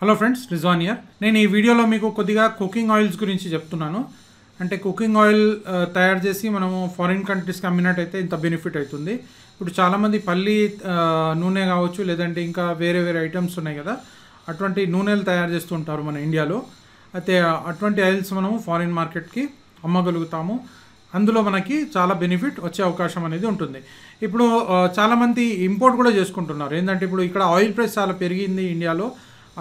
hello friends రిజాన్ year నేను ఈ వీడియోలో మీకు కొద్దిగా కుకింగ్ ఆయిల్స్ గురించి చెప్తున్నాను అంటే కుకింగ్ ఆయిల్ తయారు చేసి మనము ఫారిన్ కంట్రీస్కి అమ్మినట్టయితే ఇంత బెనిఫిట్ అవుతుంది ఇప్పుడు చాలామంది పల్లి నూనె కావచ్చు లేదంటే ఇంకా వేరే వేరే ఐటమ్స్ ఉన్నాయి కదా అటువంటి నూనెలు తయారు చేస్తుంటారు మన ఇండియాలో అయితే అటువంటి ఆయిల్స్ మనము ఫారిన్ మార్కెట్కి అమ్మగలుగుతాము అందులో మనకి చాలా బెనిఫిట్ వచ్చే అవకాశం అనేది ఉంటుంది ఇప్పుడు చాలామంది ఇంపోర్ట్ కూడా చేసుకుంటున్నారు ఏంటంటే ఇప్పుడు ఇక్కడ ఆయిల్ ప్రైస్ చాలా పెరిగింది ఇండియాలో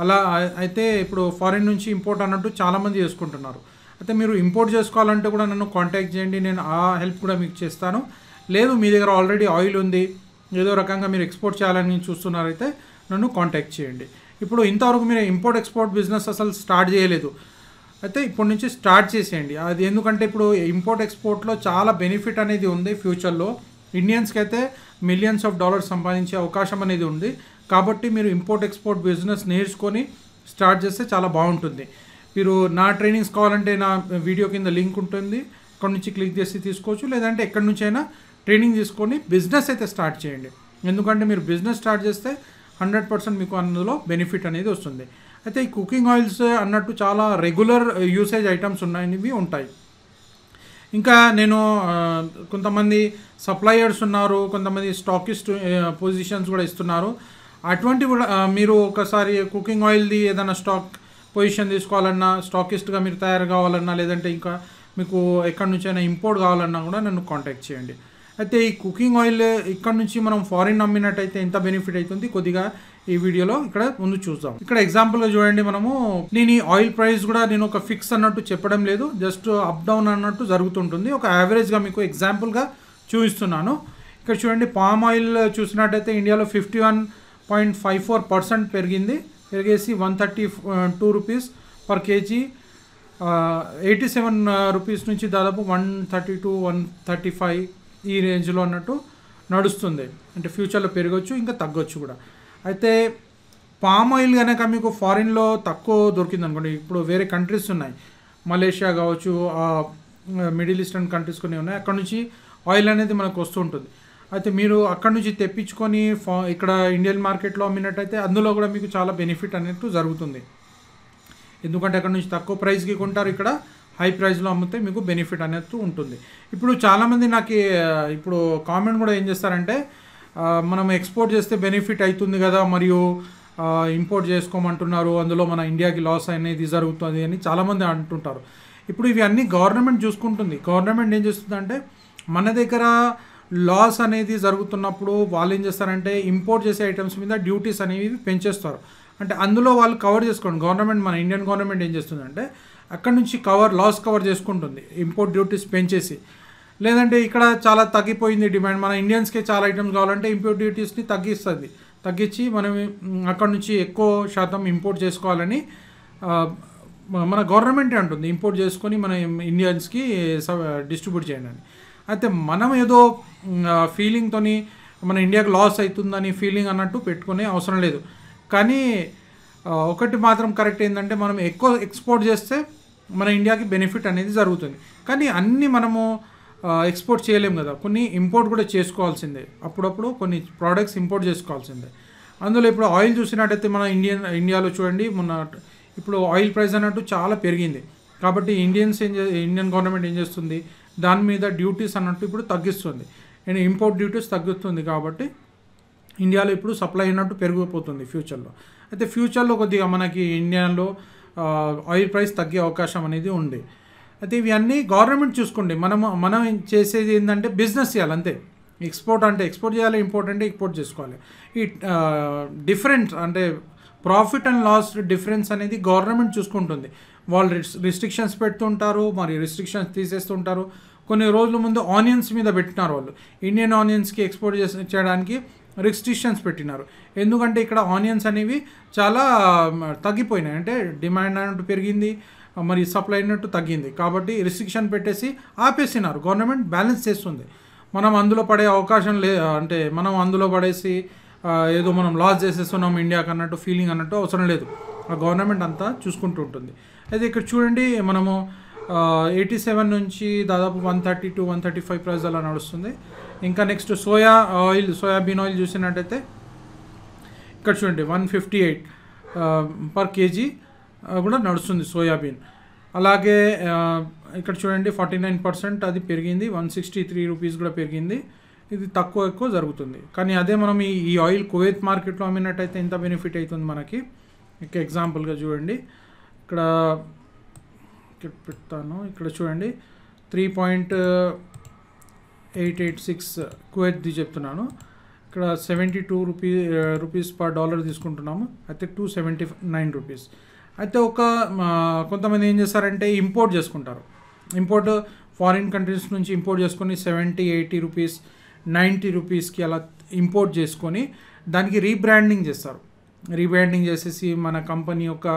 అలా అయితే ఇప్పుడు ఫారిన్ నుంచి ఇంపోర్ట్ అన్నట్టు చాలామంది చేసుకుంటున్నారు అయితే మీరు ఇంపోర్ట్ చేసుకోవాలంటే కూడా నన్ను కాంటాక్ట్ చేయండి నేను ఆ హెల్ప్ కూడా మీకు చేస్తాను లేదు మీ దగ్గర ఆల్రెడీ ఆయిల్ ఉంది ఏదో రకంగా మీరు ఎక్స్పోర్ట్ చేయాలని చూస్తున్నారైతే నన్ను కాంటాక్ట్ చేయండి ఇప్పుడు ఇంతవరకు మీరు ఇంపోర్ట్ ఎక్స్పోర్ట్ బిజినెస్ అసలు స్టార్ట్ చేయలేదు అయితే ఇప్పటి నుంచి స్టార్ట్ చేసేయండి అది ఎందుకంటే ఇప్పుడు ఇంపోర్ట్ ఎక్స్పోర్ట్లో చాలా బెనిఫిట్ అనేది ఉంది ఫ్యూచర్లో ఇండియన్స్కి అయితే మిలియన్స్ ఆఫ్ డాలర్స్ సంపాదించే అవకాశం అనేది ఉంది కాబట్టి మీరు ఇంపోర్ట్ ఎక్స్పోర్ట్ బిజినెస్ నేర్చుకొని స్టార్ట్ చేస్తే చాలా బాగుంటుంది మీరు నా ట్రైనింగ్స్ కావాలంటే నా వీడియో కింద లింక్ ఉంటుంది అక్కడ నుంచి క్లిక్ చేసి తీసుకోవచ్చు లేదంటే ఎక్కడి నుంచైనా ట్రైనింగ్ తీసుకొని బిజినెస్ అయితే స్టార్ట్ చేయండి ఎందుకంటే మీరు బిజినెస్ స్టార్ట్ చేస్తే హండ్రెడ్ పర్సెంట్ మీకు అందులో బెనిఫిట్ అనేది వస్తుంది అయితే ఈ కుకింగ్ ఆయిల్స్ అన్నట్టు చాలా రెగ్యులర్ యూసేజ్ ఐటమ్స్ ఉన్నాయనివి ఉంటాయి ఇంకా నేను కొంతమంది సప్లయర్స్ ఉన్నారు కొంతమంది స్టాకిస్ట్ పొజిషన్స్ కూడా ఇస్తున్నారు అటువంటి కూడా మీరు ఒకసారి కుకింగ్ ఆయిల్ది ఏదైనా స్టాక్ పొజిషన్ తీసుకోవాలన్నా స్టాకిస్ట్గా మీరు తయారు కావాలన్నా లేదంటే ఇంకా మీకు ఎక్కడి నుంచైనా ఇంపోర్ట్ కావాలన్నా కూడా నన్ను కాంటాక్ట్ చేయండి అయితే ఈ కుకింగ్ ఆయిల్ ఇక్కడ నుంచి మనం ఫారిన్ నమ్మినట్టయితే ఎంత బెనిఫిట్ అవుతుంది కొద్దిగా ఈ వీడియోలో ఇక్కడ ముందు చూద్దాం ఇక్కడ ఎగ్జాంపుల్గా చూడండి మనము నేను ఈ ఆయిల్ ప్రైస్ కూడా నేను ఒక ఫిక్స్ అన్నట్టు చెప్పడం లేదు జస్ట్ అప్ డౌన్ అన్నట్టు జరుగుతుంటుంది ఒక యావరేజ్గా మీకు ఎగ్జాంపుల్గా చూపిస్తున్నాను ఇక్కడ చూడండి పామ్ ఆయిల్ చూసినట్టయితే ఇండియాలో fifty one point five four percent పెరిగింది పెరిగేసి one thirty two rupees per KG eighty seven rupees నుంచి దాదాపు one thirty two one thirty five ఈ రేంజ్లో అన్నట్టు నడుస్తుంది అంటే ఫ్యూచర్లో పెరగచ్చు ఇంకా తగ్గొచ్చు కూడా అయితే పామ్ ఆయిల్ కనుక మీకు ఫారిన్లో తక్కువ దొరికింది అనుకోండి ఇప్పుడు వేరే కంట్రీస్ ఉన్నాయి మలేషియా కావచ్చు మిడిల్ ఈస్టర్న్ కంట్రీస్ కొన్ని ఉన్నాయి అక్కడ నుంచి ఆయిల్ అనేది మనకు వస్తూ ఉంటుంది అయితే మీరు అక్కడ నుంచి తెప్పించుకొని ఫా ఇక్కడ ఇండియన్ మార్కెట్లో అమ్మినట్టయితే అందులో కూడా మీకు చాలా బెనిఫిట్ అనేట్టు జరుగుతుంది ఎందుకంటే అక్కడ నుంచి తక్కువ ప్రైస్కి కొంటారు ఇక్కడ హై ప్రైస్లో అమ్మితే మీకు బెనిఫిట్ అనేది ఉంటుంది ఇప్పుడు చాలామంది నాకు ఇప్పుడు కామెంట్ కూడా ఏం చేస్తారంటే మనం ఎక్స్పోర్ట్ చేస్తే బెనిఫిట్ అవుతుంది కదా మరియు ఇంపోర్ట్ చేసుకోమంటున్నారు అందులో మన ఇండియాకి లాస్ అనేది జరుగుతుంది అని చాలామంది అంటుంటారు ఇప్పుడు ఇవన్నీ గవర్నమెంట్ చూసుకుంటుంది గవర్నమెంట్ ఏం చేస్తుందంటే మన దగ్గర లాస్ అనేది జరుగుతున్నప్పుడు వాళ్ళు ఏం చేస్తారంటే ఇంపోర్ట్ చేసే ఐటమ్స్ మీద డ్యూటీస్ అనేవి పెంచేస్తారు అంటే అందులో వాళ్ళు కవర్ చేసుకోండి గవర్నమెంట్ మన ఇండియన్ గవర్నమెంట్ ఏం చేస్తుందంటే అక్కడ నుంచి కవర్ లాస్ కవర్ చేసుకుంటుంది ఇంపోర్ట్ డ్యూటీస్ పెంచేసి లేదంటే ఇక్కడ చాలా తగ్గిపోయింది డిమాండ్ మన ఇండియన్స్కే చాలా ఐటమ్స్ కావాలంటే ఇంపోర్ట్ డ్యూటీస్ని తగ్గిస్తుంది తగ్గించి మనం అక్కడ నుంచి ఎక్కువ శాతం ఇంపోర్ట్ చేసుకోవాలని మన గవర్నమెంటే అంటుంది ఇంపోర్ట్ చేసుకొని మన ఇండియన్స్కి డిస్ట్రిబ్యూట్ చేయండి అయితే మనం ఏదో ఫీలింగ్తో మన ఇండియాకి లాస్ అవుతుందని ఫీలింగ్ అన్నట్టు పెట్టుకునే అవసరం లేదు కానీ ఒకటి మాత్రం కరెక్ట్ ఏంటంటే మనం ఎక్కువ ఎక్స్పోర్ట్ చేస్తే మన ఇండియాకి బెనిఫిట్ అనేది జరుగుతుంది కానీ అన్నీ మనము ఎక్స్పోర్ట్ చేయలేము కదా కొన్ని ఇంపోర్ట్ కూడా చేసుకోవాల్సిందే అప్పుడప్పుడు కొన్ని ప్రోడక్ట్స్ ఇంపోర్ట్ చేసుకోవాల్సిందే అందులో ఇప్పుడు ఆయిల్ చూసినట్టయితే మన ఇండియన్ ఇండియాలో చూడండి మొన్న ఇప్పుడు ఆయిల్ ప్రైస్ అన్నట్టు చాలా పెరిగింది కాబట్టి ఇండియన్స్ ఏం ఇండియన్ గవర్నమెంట్ ఏం చేస్తుంది దాని మీద డ్యూటీస్ అన్నట్టు ఇప్పుడు తగ్గిస్తుంది అండ్ ఇంపోర్ట్ డ్యూటీస్ తగ్గుతుంది కాబట్టి ఇండియాలో ఇప్పుడు సప్లై అయినట్టు పెరిగిపోతుంది ఫ్యూచర్లో అయితే ఫ్యూచర్లో కొద్దిగా మనకి ఇండియాలో ఆయిల్ ప్రైస్ తగ్గే అవకాశం అనేది ఉంది అయితే ఇవన్నీ గవర్నమెంట్ చూసుకోండి మనం మనం చేసేది ఏంటంటే బిజినెస్ చేయాలి అంతే ఎక్స్పోర్ట్ అంటే ఎక్స్పోర్ట్ చేయాలి ఇంపోర్ట్ అంటే ఎక్స్పోర్ట్ చేసుకోవాలి ఈ డిఫరెన్స్ అంటే ప్రాఫిట్ అండ్ లాస్ డిఫరెన్స్ అనేది గవర్నమెంట్ చూసుకుంటుంది వాళ్ళు రిస్ట్రిక్షన్స్ పెడుతుంటారు మరి రిస్ట్రిక్షన్స్ తీసేస్తుంటారు కొన్ని రోజుల ముందు ఆనియన్స్ మీద పెట్టినారు వాళ్ళు ఇండియన్ ఆనియన్స్కి ఎక్స్పోర్ట్ చేసి చేయడానికి రిస్ట్రిక్షన్స్ పెట్టినారు ఎందుకంటే ఇక్కడ ఆనియన్స్ అనేవి చాలా తగ్గిపోయినాయి అంటే డిమాండ్ అన్నట్టు పెరిగింది మరి సప్లై అయినట్టు తగ్గింది కాబట్టి రిస్ట్రిక్షన్ పెట్టేసి ఆపేసినారు గవర్నమెంట్ బ్యాలెన్స్ చేస్తుంది మనం అందులో పడే అవకాశం లే అంటే మనం అందులో పడేసి ఏదో మనం లాస్ చేసేస్తున్నాం ఇండియాకి అన్నట్టు ఫీలింగ్ అన్నట్టు అవసరం లేదు ఆ గవర్నమెంట్ అంతా చూసుకుంటూ ఉంటుంది అయితే ఇక్కడ చూడండి మనము ఎయిటీ సెవెన్ నుంచి దాదాపు one thirty two one thirty five price అలా నడుస్తుంది ఇంకా next soya oil soyabean oil చూసినట్టయితే ఇక్కడ చూడండి one fifty eight per KG కూడా నడుస్తుంది సోయాబీన్ అలాగే ఇక్కడ చూడండి ఫార్టీ నైన్ పర్సెంట్ అది పెరిగింది వన్ సిక్స్టీ త్రీ రూపీస్ కూడా పెరిగింది ఇది తక్కువ ఎక్కువ జరుగుతుంది కానీ అదే మనం ఈ ఆయిల్ కువైత్ మార్కెట్లో అమ్మినట్టయితే ఇంత బెనిఫిట్ అవుతుంది మనకి ఎగ్జాంపుల్గా చూడండి ఇక్కడ పెడతాను ఇక్కడ చూడండి three point eight eight six ది చెప్తున్నాను ఇక్కడ seventy two rupee rupees per dollar తీసుకుంటున్నాము అయితే టూ సెవెంటీ నైన్ రూపీస్ అయితే ఒక కొంతమంది ఏం చేస్తారంటే ఇంపోర్ట్ చేసుకుంటారు ఇంపోర్ట్ ఫారిన్ కంట్రీస్ నుంచి ఇంపోర్ట్ చేసుకొని సెవెంటీ ఎయిటీ రూపీస్ నైంటీ రూపీస్కి అలా ఇంపోర్ట్ చేసుకొని దానికి రీబ్రాండింగ్ చేస్తారు రీబ్రాండింగ్ చేసేసి మన కంపెనీ యొక్క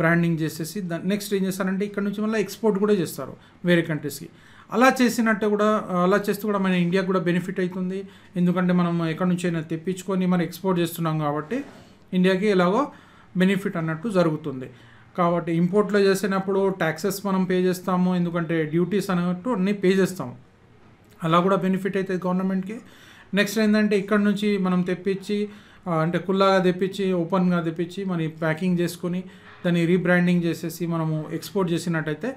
బ్రాండింగ్ చేసేసి దాని నెక్స్ట్ ఏం చేస్తారంటే ఇక్కడ నుంచి మళ్ళీ ఎక్స్పోర్ట్ కూడా చేస్తారు వేరే కంట్రీస్కి అలా చేసినట్టు కూడా అలా చేస్తే కూడా మన ఇండియాకి కూడా బెనిఫిట్ అవుతుంది ఎందుకంటే మనం ఎక్కడి నుంచైనా తెప్పించుకొని మనం ఎక్స్పోర్ట్ చేస్తున్నాం కాబట్టి ఇండియాకి ఎలాగో బెనిఫిట్ అన్నట్టు జరుగుతుంది కాబట్టి ఇంపోర్ట్లో చేసినప్పుడు ట్యాక్సెస్ మనం పే చేస్తాము ఎందుకంటే డ్యూటీస్ అన్నట్టు అన్నీ పే చేస్తాము అలా కూడా బెనిఫిట్ అవుతుంది గవర్నమెంట్కి నెక్స్ట్ ఏంటంటే ఇక్కడ నుంచి మనం తెప్పించి అంటే కుల్లాగా తెప్పించి ఓపెన్గా తెప్పించి మరి ప్యాకింగ్ చేసుకొని దాన్ని రీబ్రాండింగ్ చేసేసి మనము ఎక్స్పోర్ట్ చేసినట్టయితే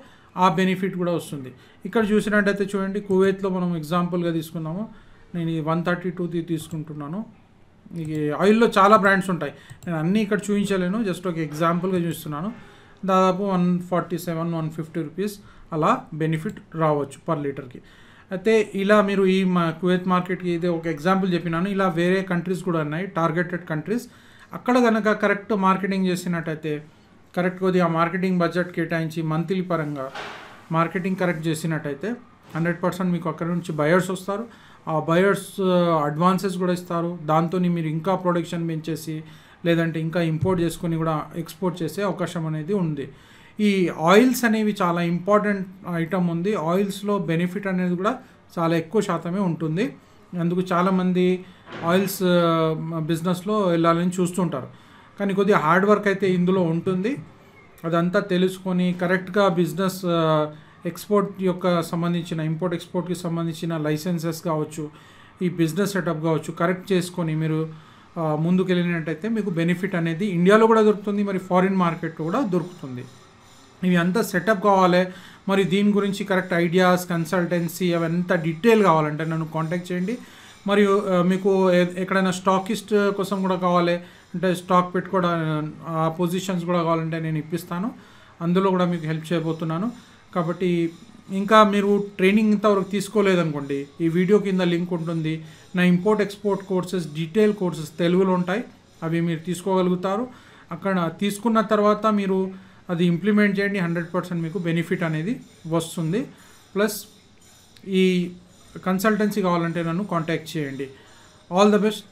ఆ బెనిఫిట్ కూడా వస్తుంది ఇక్కడ చూసినట్టయితే చూడండి కువైత్లో మనం ఎగ్జాంపుల్గా తీసుకున్నాము నేను ఈ వన్ థర్టీ టూ తీసుకుంటున్నాను ఈ ఆయిల్లో చాలా బ్రాండ్స్ ఉంటాయి నేను అన్నీ ఇక్కడ చూపించలేను జస్ట్ ఒక ఎగ్జాంపుల్గా చూస్తున్నాను దాదాపు one forty seven one fifty rupees అలా బెనిఫిట్ రావచ్చు పర్ లీటర్కి అయితే ఇలా మీరు ఈ మా కువేత్ మార్కెట్కి ఇది ఒక ఎగ్జాంపుల్ చెప్పినాను ఇలా వేరే కంట్రీస్ కూడా ఉన్నాయి టార్గెటెడ్ కంట్రీస్ అక్కడ కనుక కరెక్ట్ మార్కెటింగ్ చేసినట్టయితే కరెక్ట్ కొద్దిగా మార్కెటింగ్ బడ్జెట్ కేటాయించి మంత్లీ పరంగా మార్కెటింగ్ కరెక్ట్ చేసినట్టయితే హండ్రెడ్ పర్సెంట్ మీకు అక్కడ నుంచి బయర్స్ వస్తారు ఆ బయర్స్ అడ్వాన్సెస్ కూడా ఇస్తారు దాంతో మీరు ఇంకా ప్రొడక్షన్ పెంచేసి లేదంటే ఇంకా ఇంపోర్ట్ చేసుకొని కూడా ఎక్స్పోర్ట్ చేసే అవకాశం అనేది ఉంది ఈ ఆయిల్స్ అనేవి చాలా ఇంపార్టెంట్ ఐటమ్ ఉంది ఆయిల్స్లో బెనిఫిట్ అనేది కూడా చాలా ఎక్కువ శాతమే ఉంటుంది అందుకు చాలామంది ఆయిల్స్ బిజినెస్లో వెళ్ళాలని చూస్తుంటారు కానీ కొద్దిగా హార్డ్ వర్క్ అయితే ఇందులో ఉంటుంది అదంతా తెలుసుకొని కరెక్ట్గా బిజినెస్ ఎక్స్పోర్ట్ యొక్క సంబంధించిన ఇంపోర్ట్ ఎక్స్పోర్ట్కి సంబంధించిన లైసెన్సెస్ కావచ్చు ఈ బిజినెస్ సెటప్ కావచ్చు కరెక్ట్ చేసుకొని మీరు ముందుకు వెళ్ళినట్టయితే మీకు బెనిఫిట్ అనేది ఇండియాలో కూడా దొరుకుతుంది మరి ఫారిన్ మార్కెట్లో కూడా దొరుకుతుంది ఇవి అంతా సెటప్ కావాలి మరి దీని గురించి కరెక్ట్ ఐడియాస్ కన్సల్టెన్సీ అవంతా డీటెయిల్ కావాలంటే నన్ను కాంటాక్ట్ చేయండి మరియు మీకు ఎక్కడైనా స్టాకిస్ట్ కోసం కూడా కావాలి అంటే స్టాక్ పెట్టుకోవడం ఆ పొజిషన్స్ కూడా కావాలంటే నేను ఇప్పిస్తాను అందులో కూడా మీకు హెల్ప్ చేయబోతున్నాను కాబట్టి ఇంకా మీరు ట్రైనింగ్ ఇంతవరకు తీసుకోలేదనుకోండి ఈ వీడియో కింద లింక్ ఉంటుంది నా import export courses detail courses తెలుగులో ఉంటాయి అవి మీరు తీసుకోగలుగుతారు అక్కడ తీసుకున్న తర్వాత మీరు అది ఇంప్లిమెంట్ చేయండి హండ్రెడ్ పర్సెంట్ మీకు బెనిఫిట్ అనేది వస్తుంది ప్లస్ ఈ కన్సల్టెన్సీ కావాలంటే నన్ను కాంటాక్ట్ చేయండి ఆల్ ద బెస్ట్